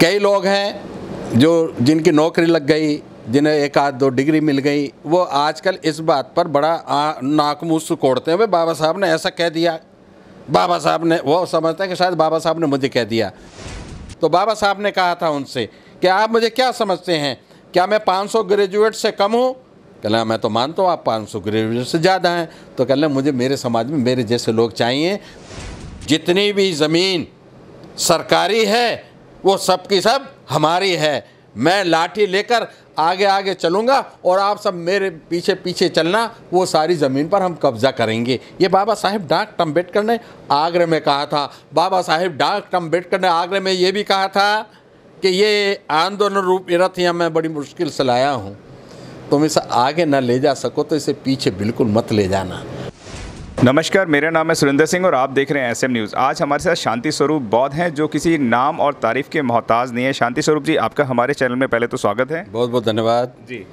कई लोग हैं जो जिनकी नौकरी लग गई जिन्हें एक आध दो डिग्री मिल गई वो आजकल इस बात पर बड़ा नाकमूह कोड़ते हैं भाई बाबा साहब ने ऐसा कह दिया बाबा साहब ने वो समझते हैं कि शायद बाबा साहब ने मुझे कह दिया तो बाबा साहब ने कहा था उनसे कि आप मुझे क्या समझते हैं क्या मैं 500 ग्रेजुएट से कम हूँ कहना मैं तो मानता हूँ आप 500 ग्रेजुएट से ज़्यादा हैं तो कहना मुझे मेरे समाज में मेरे जैसे लोग चाहिए जितनी भी ज़मीन सरकारी है वो सब की सब हमारी है मैं लाठी लेकर आगे आगे चलूँगा और आप सब मेरे पीछे पीछे चलना वो सारी ज़मीन पर हम कब्ज़ा करेंगे ये बाबा साहेब डाक अम्बेडकर ने आगरे में कहा था बाबा साहेब डाक अम्बेडकर ने आगरे में ये भी कहा था कि ये आंदोलन रूप रथ या मैं बड़ी मुश्किल से लाया हूँ तुम इसे आगे ना ले जा सको तो इसे पीछे बिल्कुल मत ले जाना नमस्कार मेरा नाम है सुरेंद्र सिंह और आप देख रहे हैं एसएम न्यूज़ आज हमारे साथ शांति स्वरूप बौद्ध हैं जो किसी नाम और तारीफ के मोहताज नहीं है शांति स्वरूप जी आपका हमारे चैनल में पहले तो स्वागत है बहुत बहुत धन्यवाद जी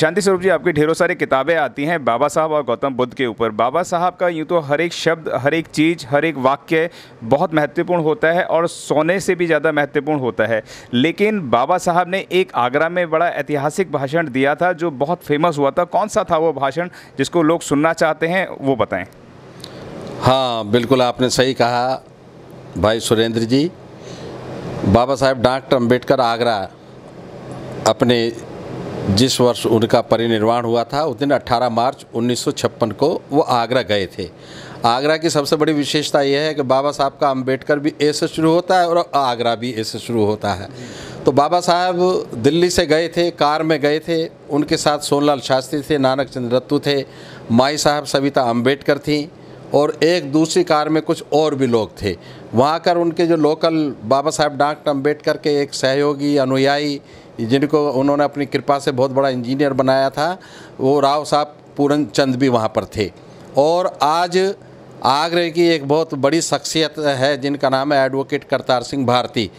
शांति स्वरूप जी आपकी ढेरों सारी किताबें आती हैं बाबा साहब और गौतम बुद्ध के ऊपर बाबा साहब का यूँ तो हर एक शब्द हर एक चीज़ हर एक वाक्य बहुत महत्वपूर्ण होता है और सोने से भी ज़्यादा महत्वपूर्ण होता है लेकिन बाबा साहब ने एक आगरा में बड़ा ऐतिहासिक भाषण दिया था जो बहुत फेमस हुआ था कौन सा था वो भाषण जिसको लोग सुनना चाहते हैं वो बताएँ हाँ बिल्कुल आपने सही कहा भाई सुरेंद्र जी बाबा साहेब डॉक्टर अम्बेडकर आगरा अपने जिस वर्ष उनका परिनिर्वाण हुआ था उस दिन 18 मार्च 1956 को वो आगरा गए थे आगरा की सबसे बड़ी विशेषता यह है कि बाबा साहब का अम्बेडकर भी ए से शुरू होता है और आगरा भी ए से शुरू होता है तो बाबा साहब दिल्ली से गए थे कार में गए थे उनके साथ सोनलाल शास्त्री थे नानक चंद्र दत्तू थे माई साहब सविता अम्बेडकर थीं और एक दूसरी कार में कुछ और भी लोग थे वहाँ कर उनके जो लोकल बाबा साहब डॉक्टर अम्बेडकर के एक सहयोगी अनुयायी जिनको उन्होंने अपनी कृपा से बहुत बड़ा इंजीनियर बनाया था वो राव साहब पूरन चंद भी वहाँ पर थे और आज आगरे की एक बहुत बड़ी शख्सियत है जिनका नाम है एडवोकेट करतार सिंह भारती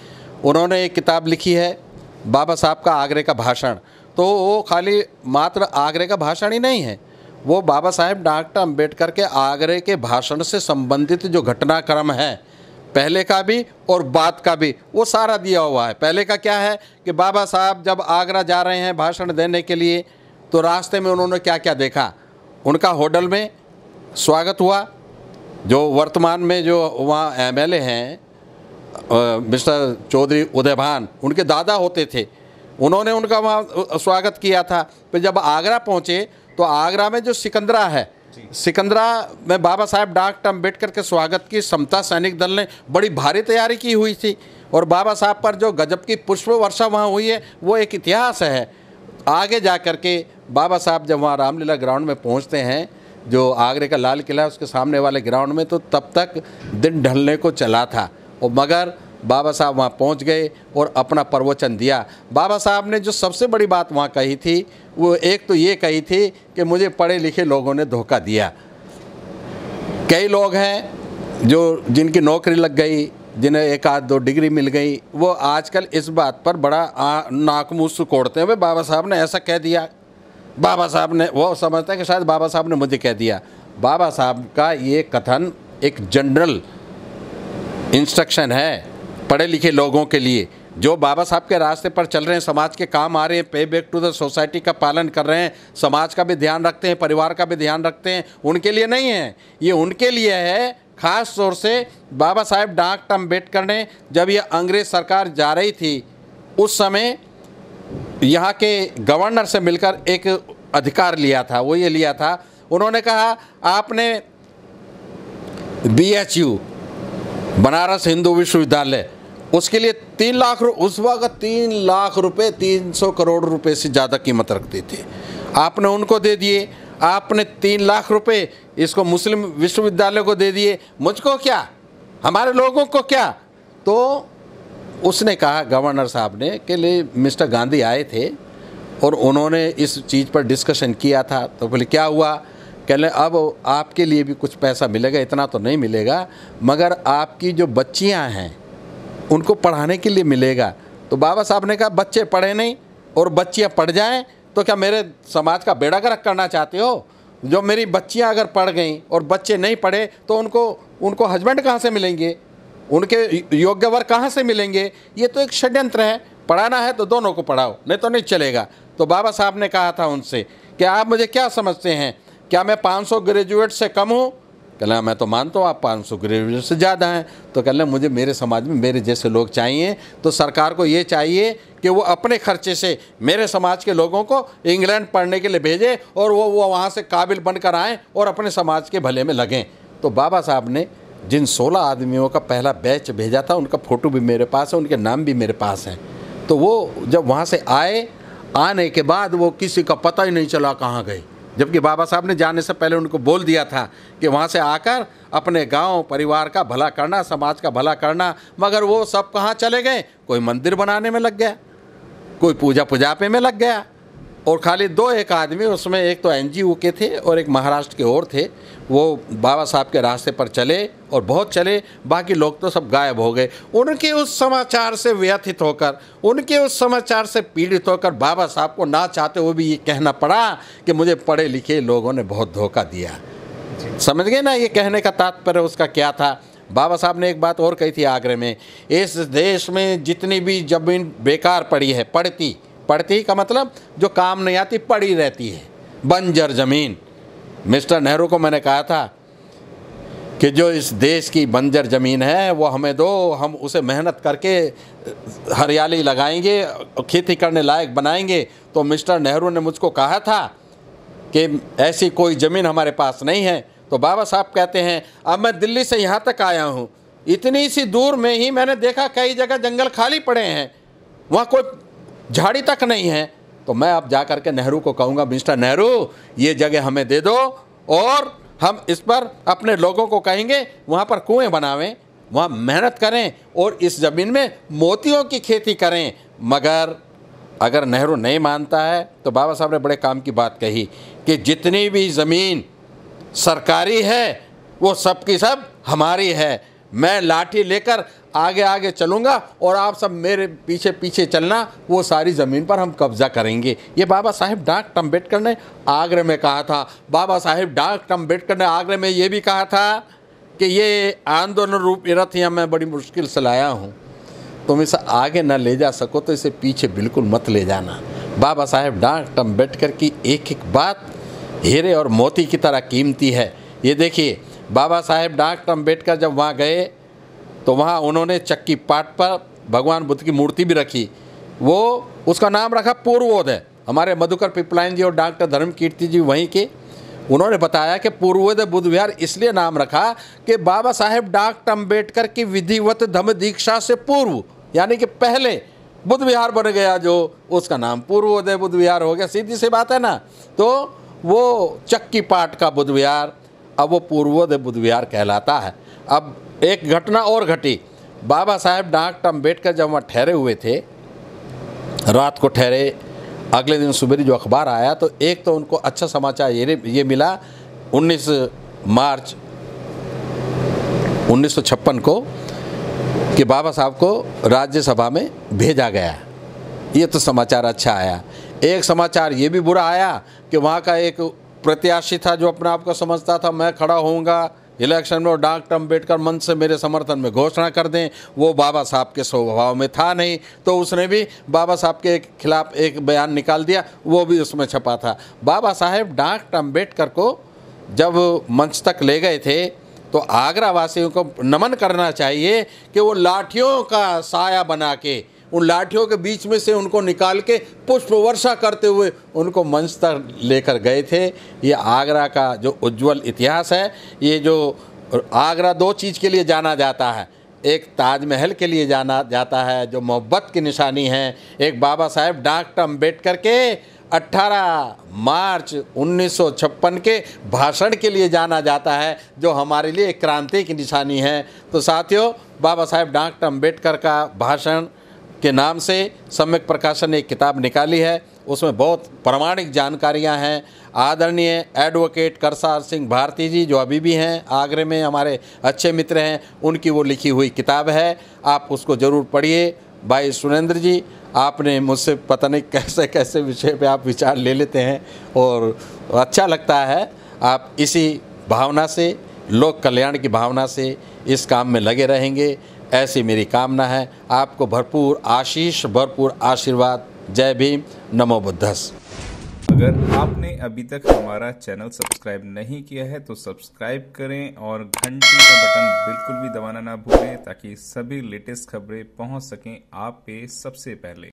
उन्होंने एक किताब लिखी है बाबा साहब का आगरे का भाषण तो वो खाली मात्र आगरे का भाषण ही नहीं है वो बाबा साहेब डॉक्टर अम्बेडकर के आगरे के भाषण से संबंधित जो घटनाक्रम है पहले का भी और बाद का भी वो सारा दिया हुआ है पहले का क्या है कि बाबा साहब जब आगरा जा रहे हैं भाषण देने के लिए तो रास्ते में उन्होंने क्या क्या देखा उनका होटल में स्वागत हुआ जो वर्तमान में जो वहाँ एमएलए हैं मिस्टर चौधरी उदयभान उनके दादा होते थे उन्होंने उनका वहाँ स्वागत किया था फिर जब आगरा पहुँचे तो आगरा में जो सिकंदरा है सिकंदरा में बाबा साहेब डॉक्टर अम्बेडकर के स्वागत की समता सैनिक दल ने बड़ी भारी तैयारी की हुई थी और बाबा साहब पर जो गजब की पुष्प वर्षा वहाँ हुई है वो एक इतिहास है आगे जा कर के बाबा साहब जब वहाँ रामलीला ग्राउंड में पहुँचते हैं जो आगरे का लाल किला उसके सामने वाले ग्राउंड में तो तब तक दिन ढलने को चला था और मगर बाबा साहब वहाँ पहुँच गए और अपना प्रवचन दिया बाबा साहब ने जो सबसे बड़ी बात वहाँ कही थी वो एक तो ये कही थी कि मुझे पढ़े लिखे लोगों ने धोखा दिया कई लोग हैं जो जिनकी नौकरी लग गई जिन्हें एक आध दो डिग्री मिल गई वो आजकल इस बात पर बड़ा नाकमूह सुकोड़ते हुए बाबा साहब ने ऐसा कह दिया बाबा साहब ने वो समझते हैं कि शायद बाबा साहब ने मुझे कह दिया बाबा साहब का ये कथन एक जनरल इंस्ट्रक्शन है पढ़े लिखे लोगों के लिए जो बाबा साहब के रास्ते पर चल रहे हैं समाज के काम आ रहे हैं पे बैक टू द सोसाइटी का पालन कर रहे हैं समाज का भी ध्यान रखते हैं परिवार का भी ध्यान रखते हैं उनके लिए नहीं है ये उनके लिए है खास तौर से बाबा साहेब डॉक्टर अम्बेडकर ने जब ये अंग्रेज सरकार जा रही थी उस समय यहाँ के गवर्नर से मिलकर एक अधिकार लिया था वो ये लिया था उन्होंने कहा आपने B H U Banaras Hindu विश्वविद्यालय उसके लिए तीन लाख उस वक्त तीन लाख रुपए तीन सौ करोड़ रुपए से ज़्यादा कीमत रखती थी आपने उनको दे दिए आपने तीन लाख रुपए इसको मुस्लिम विश्वविद्यालय को दे दिए मुझको क्या हमारे लोगों को क्या तो उसने कहा गवर्नर साहब ने के लिए मिस्टर गांधी आए थे और उन्होंने इस चीज़ पर डिस्कशन किया था तो बोले क्या हुआ कहले अब आपके लिए भी कुछ पैसा मिलेगा इतना तो नहीं मिलेगा मगर आपकी जो बच्चियां हैं उनको पढ़ाने के लिए मिलेगा तो बाबा साहब ने कहा बच्चे पढ़े नहीं और बच्चियाँ पढ़ जाएँ तो क्या मेरे समाज का बेड़ा गर्क करना चाहते हो जो मेरी बच्चियाँ अगर पढ़ गईं और बच्चे नहीं पढ़े तो उनको उनको हस्बैंड कहाँ से मिलेंगे उनके योग्य वर्ग कहाँ से मिलेंगे ये तो एक षड्यंत्र है पढ़ाना है तो दोनों को पढ़ाओ नहीं तो नहीं चलेगा तो बाबा साहब ने कहा था उनसे कि आप मुझे क्या समझते हैं क्या मैं 500 ग्रेजुएट से कम हूँ कहना हाँ, मैं तो मानता हूँ आप पाँच सौ ग्रेजुएट से ज़्यादा हैं तो कहना मुझे मेरे समाज में मेरे जैसे लोग चाहिए तो सरकार को ये चाहिए कि वो अपने खर्चे से मेरे समाज के लोगों को इंग्लैंड पढ़ने के लिए भेजे और वो वो वहाँ से काबिल बनकर आएँ और अपने समाज के भले में लगें तो बाबा साहब ने जिन सोलह आदमियों का पहला बैच भेजा था उनका फ़ोटो भी मेरे पास है उनके नाम भी मेरे पास हैं तो वो जब वहाँ से आए आने के बाद वो किसी का पता ही नहीं चला कहाँ गए जबकि बाबा साहब ने जाने से पहले उनको बोल दिया था कि वहाँ से आकर अपने गांव परिवार का भला करना समाज का भला करना मगर वो सब कहाँ चले गए कोई मंदिर बनाने में लग गया कोई पूजा पुजापे में लग गया और खाली दो एक आदमी उसमें एक तो एन के थे और एक महाराष्ट्र के और थे वो बाबा साहब के रास्ते पर चले और बहुत चले बाकी लोग तो सब गायब हो गए उनके उस समाचार से व्यथित होकर उनके उस समाचार से पीड़ित होकर बाबा साहब को ना चाहते हुए भी ये कहना पड़ा कि मुझे पढ़े लिखे लोगों ने बहुत धोखा दिया समझ गए ना ये कहने का तात्पर्य उसका क्या था बाबा साहब ने एक बात और कही थी आगरे में इस देश में जितनी भी जमीन बेकार पड़ी है पड़ती पड़ती ही का मतलब जो काम नहीं आती पड़ी रहती है बंजर ज़मीन मिस्टर नेहरू को मैंने कहा था कि जो इस देश की बंजर ज़मीन है वो हमें दो हम उसे मेहनत करके हरियाली लगाएंगे खेती करने लायक बनाएंगे तो मिस्टर नेहरू ने मुझको कहा था कि ऐसी कोई ज़मीन हमारे पास नहीं है तो बाबा साहब कहते हैं अब मैं दिल्ली से यहाँ तक आया हूँ इतनी सी दूर में ही मैंने देखा कई जगह जंगल खाली पड़े हैं वहाँ कोई झाड़ी तक नहीं है तो मैं अब जा करके नेहरू को कहूँगा मिस्टर नेहरू ये जगह हमें दे दो और हम इस पर अपने लोगों को कहेंगे वहाँ पर कुएँ बनावें वहाँ मेहनत करें और इस ज़मीन में मोतियों की खेती करें मगर अगर नेहरू नहीं मानता है तो बाबा साहब ने बड़े काम की बात कही कि जितनी भी ज़मीन सरकारी है वो सब की सब हमारी है मैं लाठी लेकर आगे आगे चलूँगा और आप सब मेरे पीछे पीछे चलना वो सारी ज़मीन पर हम कब्ज़ा करेंगे ये बाबा साहेब डॉक्टर अम्बेडकर ने आगरे में कहा था बाबा साहेब डॉक्टर अम्बेडकर ने आगरे में ये भी कहा था कि ये आंदोलन रूप रथ या मैं बड़ी मुश्किल से लाया हूँ तुम इसे आगे ना ले जा सको तो इसे पीछे बिल्कुल मत ले जाना बाबा साहेब डॉक्टर अम्बेडकर की एक एक बात हीरे और मोती की तरह कीमती है ये देखिए बाबा साहेब डॉक्टर अम्बेडकर जब वहाँ गए तो वहाँ उन्होंने चक्की पाट पर भगवान बुद्ध की मूर्ति भी रखी वो उसका नाम रखा पूर्वोदय हमारे मधुकर पिपलाइन जी और डॉक्टर धर्म कीर्ति जी वहीं के उन्होंने बताया कि पूर्वोदय बुद्ध विहार इसलिए नाम रखा कि बाबा साहेब डॉक्टर अम्बेडकर की विधिवत धम दीक्षा से पूर्व यानी कि पहले बुद्ध विहार बन गया जो उसका नाम पूर्वोदय बुद्ध विहार हो गया सीधी सी बात है ना तो वो चक्की पाट का बुद्ध विहार अब वो पूर्वोदय बुद्ध विहार कहलाता है अब एक घटना और घटी बाबा साहेब डॉक्टर अम्बेडकर जब वहाँ ठहरे हुए थे रात को ठहरे अगले दिन सुबह जो अखबार आया तो एक तो उनको अच्छा समाचार ये ये मिला 19 मार्च 1956 को कि बाबा साहब को राज्यसभा में भेजा गया ये तो समाचार अच्छा आया एक समाचार ये भी बुरा आया कि वहाँ का एक प्रत्याशी था जो अपने आप को समझता था मैं खड़ा होऊंगा इलेक्शन में डॉक्टर अम्बेडकर मंच से मेरे समर्थन में घोषणा कर दें वो बाबा साहब के स्वभाव में था नहीं तो उसने भी बाबा साहब के खिलाफ एक बयान निकाल दिया वो भी उसमें छपा था बाबा साहेब डॉक्टर अम्बेडकर को जब मंच तक ले गए थे तो आगरा वासियों को नमन करना चाहिए कि वो लाठियों का साया बना के उन लाठियों के बीच में से उनको निकाल के पुष्प वर्षा करते हुए उनको मंच तक लेकर गए थे ये आगरा का जो उज्जवल इतिहास है ये जो आगरा दो चीज़ के लिए जाना जाता है एक ताजमहल के लिए जाना जाता है जो मोहब्बत की निशानी है एक बाबा साहेब डॉक्टर अम्बेडकर के 18 मार्च 1956 के भाषण के लिए जाना जाता है जो हमारे लिए क्रांति की निशानी है तो साथियों बाबा साहेब डॉक्टर अम्बेडकर का भाषण के नाम से सम्यक प्रकाशन ने एक किताब निकाली है उसमें बहुत प्रमाणिक जानकारियां हैं आदरणीय एडवोकेट करसार सिंह भारती जी जो अभी भी हैं आगरे में हमारे अच्छे मित्र हैं उनकी वो लिखी हुई किताब है आप उसको ज़रूर पढ़िए भाई सुरेंद्र जी आपने मुझसे पता नहीं कैसे कैसे विषय पे आप विचार ले लेते हैं और अच्छा लगता है आप इसी भावना से लोक कल्याण की भावना से इस काम में लगे रहेंगे ऐसी मेरी कामना है आपको भरपूर आशीष भरपूर आशीर्वाद जय भीम नमो बुद्धस अगर आपने अभी तक हमारा चैनल सब्सक्राइब नहीं किया है तो सब्सक्राइब करें और घंटी का बटन बिल्कुल भी दबाना ना भूलें ताकि सभी लेटेस्ट खबरें पहुंच सकें आप पे सबसे पहले